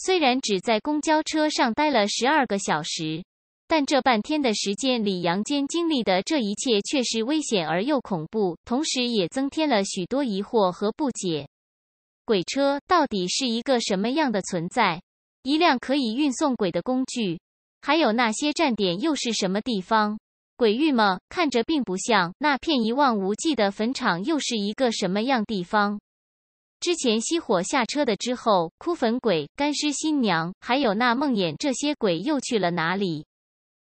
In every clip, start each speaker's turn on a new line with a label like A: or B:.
A: 虽然只在公交车上待了十二个小时，但这半天的时间里，杨坚经历的这一切却是危险而又恐怖，同时也增添了许多疑惑和不解。鬼车到底是一个什么样的存在？一辆可以运送鬼的工具？还有那些站点又是什么地方？鬼域吗？看着并不像。那片一望无际的坟场又是一个什么样地方？之前熄火下车的之后，枯粉鬼、干尸新娘，还有那梦魇，这些鬼又去了哪里？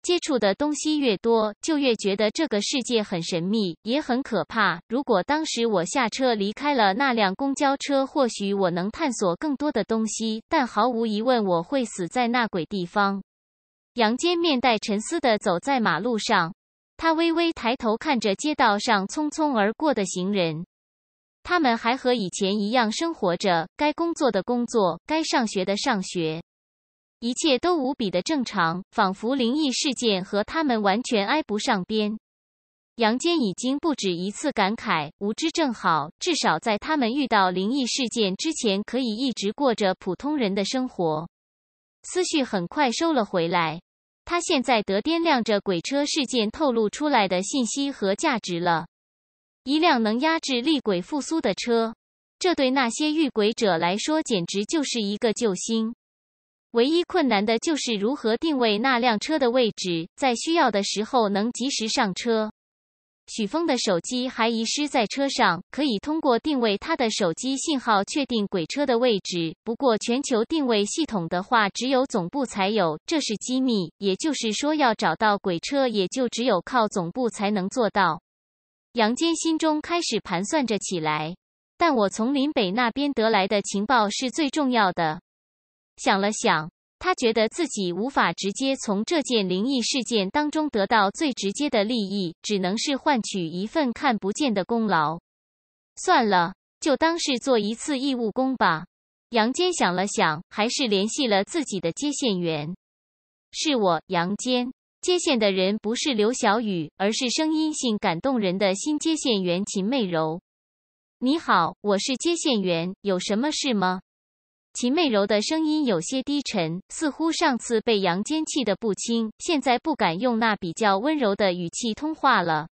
A: 接触的东西越多，就越觉得这个世界很神秘，也很可怕。如果当时我下车离开了那辆公交车，或许我能探索更多的东西，但毫无疑问，我会死在那鬼地方。杨坚面带沉思地走在马路上，他微微抬头看着街道上匆匆而过的行人。他们还和以前一样生活着，该工作的工作，该上学的上学，一切都无比的正常，仿佛灵异事件和他们完全挨不上边。杨坚已经不止一次感慨，无知正好，至少在他们遇到灵异事件之前，可以一直过着普通人的生活。思绪很快收了回来，他现在得掂量着鬼车事件透露出来的信息和价值了。一辆能压制厉鬼复苏的车，这对那些遇鬼者来说简直就是一个救星。唯一困难的就是如何定位那辆车的位置，在需要的时候能及时上车。许峰的手机还遗失在车上，可以通过定位他的手机信号确定鬼车的位置。不过，全球定位系统的话，只有总部才有，这是机密。也就是说，要找到鬼车，也就只有靠总部才能做到。杨坚心中开始盘算着起来，但我从林北那边得来的情报是最重要的。想了想，他觉得自己无法直接从这件灵异事件当中得到最直接的利益，只能是换取一份看不见的功劳。算了，就当是做一次义务工吧。杨坚想了想，还是联系了自己的接线员：“是我，杨坚。”接线的人不是刘小雨，而是声音性感动人的新接线员秦媚柔。你好，我是接线员，有什么事吗？秦媚柔的声音有些低沉，似乎上次被杨坚气得不轻，现在不敢用那比较温柔的语气通话了。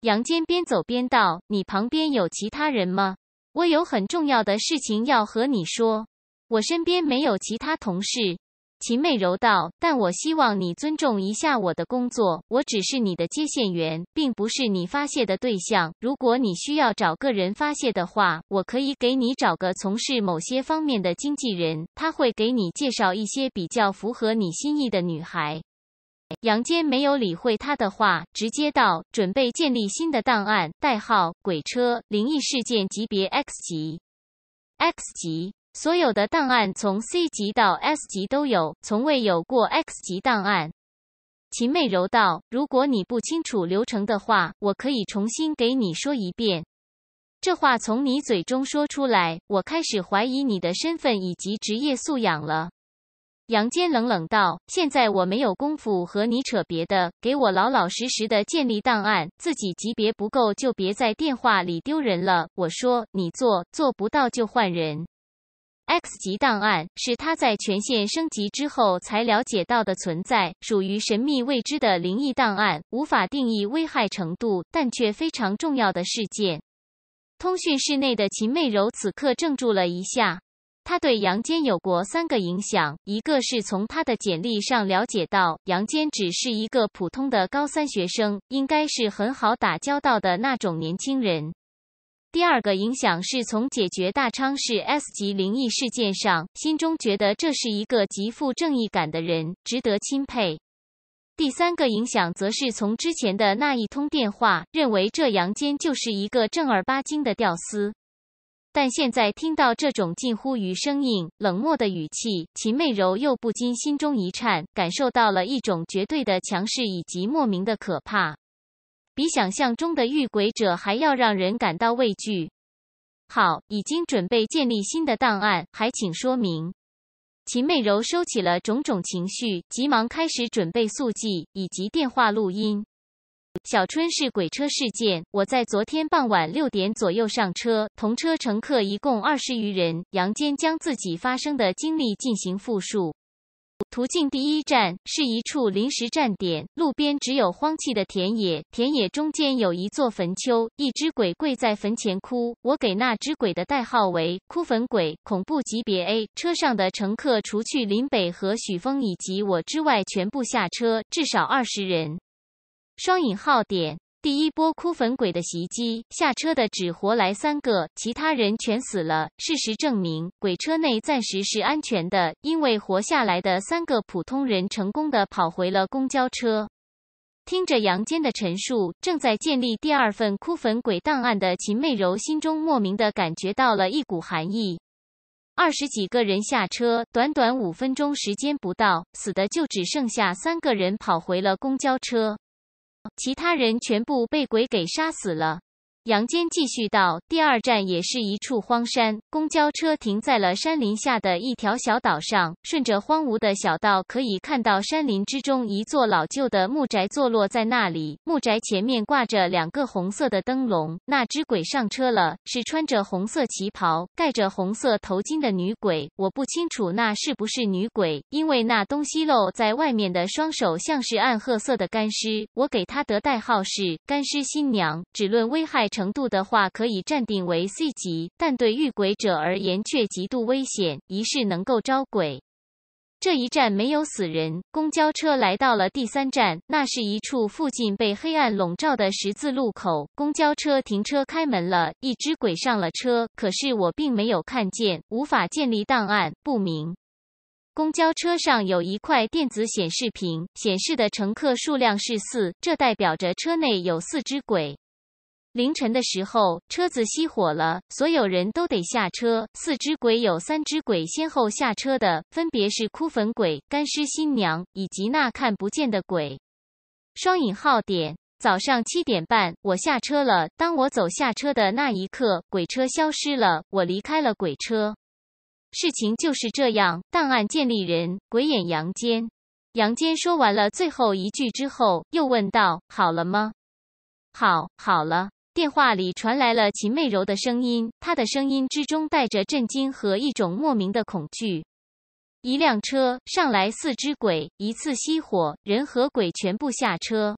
A: 杨坚边走边道：“你旁边有其他人吗？我有很重要的事情要和你说。我身边没有其他同事。”秦妹柔道，但我希望你尊重一下我的工作。我只是你的接线员，并不是你发泄的对象。如果你需要找个人发泄的话，我可以给你找个从事某些方面的经纪人，他会给你介绍一些比较符合你心意的女孩。杨坚没有理会他的话，直接道：“准备建立新的档案，代号“鬼车”，灵异事件级别 X 级，X 级。所有的档案从 C 级到 S 级都有，从未有过 X 级档案。秦妹柔道，如果你不清楚流程的话，我可以重新给你说一遍。这话从你嘴中说出来，我开始怀疑你的身份以及职业素养了。杨坚冷冷道：“现在我没有功夫和你扯别的，给我老老实实的建立档案。自己级别不够就别在电话里丢人了。我说你做做不到就换人。” X 级档案是他在权限升级之后才了解到的存在，属于神秘未知的灵异档案，无法定义危害程度，但却非常重要的事件。通讯室内的秦媚柔此刻怔住了一下，她对杨坚有过三个影响：，一个是从他的简历上了解到，杨坚只是一个普通的高三学生，应该是很好打交道的那种年轻人。第二个影响是从解决大昌市 S 级灵异事件上，心中觉得这是一个极富正义感的人，值得钦佩。第三个影响则是从之前的那一通电话，认为这杨坚就是一个正儿八经的屌丝。但现在听到这种近乎于生硬冷漠的语气，秦媚柔又不禁心中一颤，感受到了一种绝对的强势以及莫名的可怕。比想象中的遇鬼者还要让人感到畏惧。好，已经准备建立新的档案，还请说明。秦媚柔收起了种种情绪，急忙开始准备速记以及电话录音。小春是鬼车事件，我在昨天傍晚六点左右上车，同车乘客一共二十余人。杨坚将自己发生的经历进行复述。途径第一站是一处临时站点，路边只有荒弃的田野，田野中间有一座坟丘，一只鬼跪在坟前哭。我给那只鬼的代号为“哭坟鬼”，恐怖级别 A。车上的乘客除去林北和许峰以及我之外，全部下车，至少二十人。双引号点。第一波枯粉鬼的袭击，下车的只活来三个，其他人全死了。事实证明，鬼车内暂时是安全的，因为活下来的三个普通人成功的跑回了公交车。听着杨坚的陈述，正在建立第二份枯粉鬼档案的秦媚柔心中莫名的感觉到了一股寒意。二十几个人下车，短短五分钟时间不到，死的就只剩下三个人跑回了公交车。其他人全部被鬼给杀死了。杨坚继续到第二站，也是一处荒山。公交车停在了山林下的一条小岛上。顺着荒芜的小道，可以看到山林之中一座老旧的木宅坐落在那里。木宅前面挂着两个红色的灯笼。那只鬼上车了，是穿着红色旗袍、盖着红色头巾的女鬼。我不清楚那是不是女鬼，因为那东西露在外面的双手像是暗褐色的干尸。我给她的代号是“干尸新娘”，只论危害。程度的话，可以暂定为 C 级，但对遇鬼者而言却极度危险，疑似能够招鬼。这一站没有死人，公交车来到了第三站，那是一处附近被黑暗笼罩的十字路口。公交车停车开门了，一只鬼上了车，可是我并没有看见，无法建立档案，不明。公交车上有一块电子显示屏，显示的乘客数量是四，这代表着车内有四只鬼。凌晨的时候，车子熄火了，所有人都得下车。四只鬼，有三只鬼先后下车的分别是哭坟鬼、干尸新娘以及那看不见的鬼。双引号点。早上七点半，我下车了。当我走下车的那一刻，鬼车消失了。我离开了鬼车。事情就是这样。档案建立人：鬼眼杨坚。杨坚说完了最后一句之后，又问道：“好了吗？”“好，好了。”电话里传来了秦媚柔的声音，她的声音之中带着震惊和一种莫名的恐惧。一辆车上来四只鬼，一次熄火，人和鬼全部下车。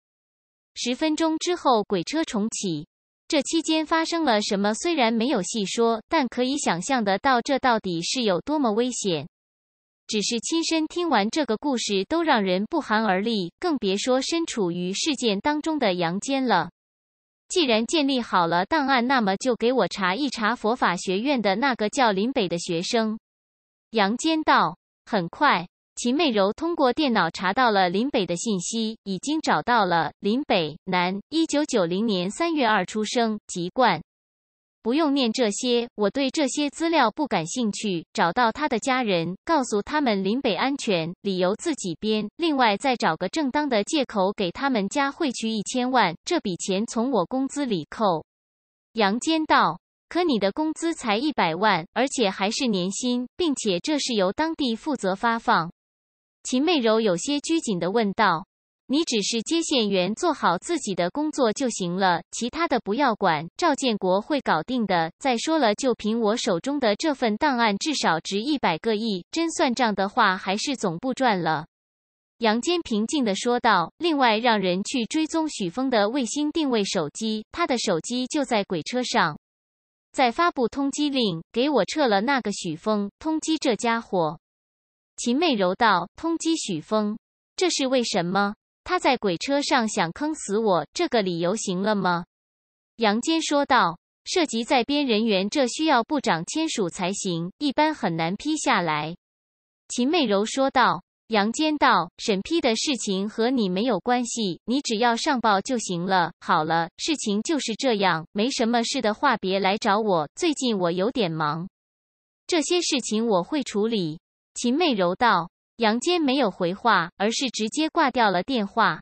A: 十分钟之后，鬼车重启。这期间发生了什么？虽然没有细说，但可以想象得到，这到底是有多么危险。只是亲身听完这个故事，都让人不寒而栗，更别说身处于事件当中的杨坚了。既然建立好了档案，那么就给我查一查佛法学院的那个叫林北的学生。杨坚道。很快，秦媚柔通过电脑查到了林北的信息，已经找到了林北，男，一九九零年三月二出生，籍贯。不用念这些，我对这些资料不感兴趣。找到他的家人，告诉他们林北安全，理由自己编。另外再找个正当的借口给他们家汇去一千万，这笔钱从我工资里扣。杨坚道：“可你的工资才一百万，而且还是年薪，并且这是由当地负责发放。”秦媚柔有些拘谨地问道。你只是接线员，做好自己的工作就行了，其他的不要管。赵建国会搞定的。再说了，就凭我手中的这份档案，至少值一百个亿。真算账的话，还是总部赚了。杨坚平静的说道。另外，让人去追踪许峰的卫星定位手机，他的手机就在鬼车上。再发布通缉令，给我撤了那个许峰，通缉这家伙。秦美柔道：通缉许峰，这是为什么？他在鬼车上想坑死我，这个理由行了吗？杨坚说道。涉及在编人员，这需要部长签署才行，一般很难批下来。秦媚柔说道。杨坚道：审批的事情和你没有关系，你只要上报就行了。好了，事情就是这样，没什么事的话别来找我，最近我有点忙。这些事情我会处理。秦媚柔道。杨坚没有回话，而是直接挂掉了电话。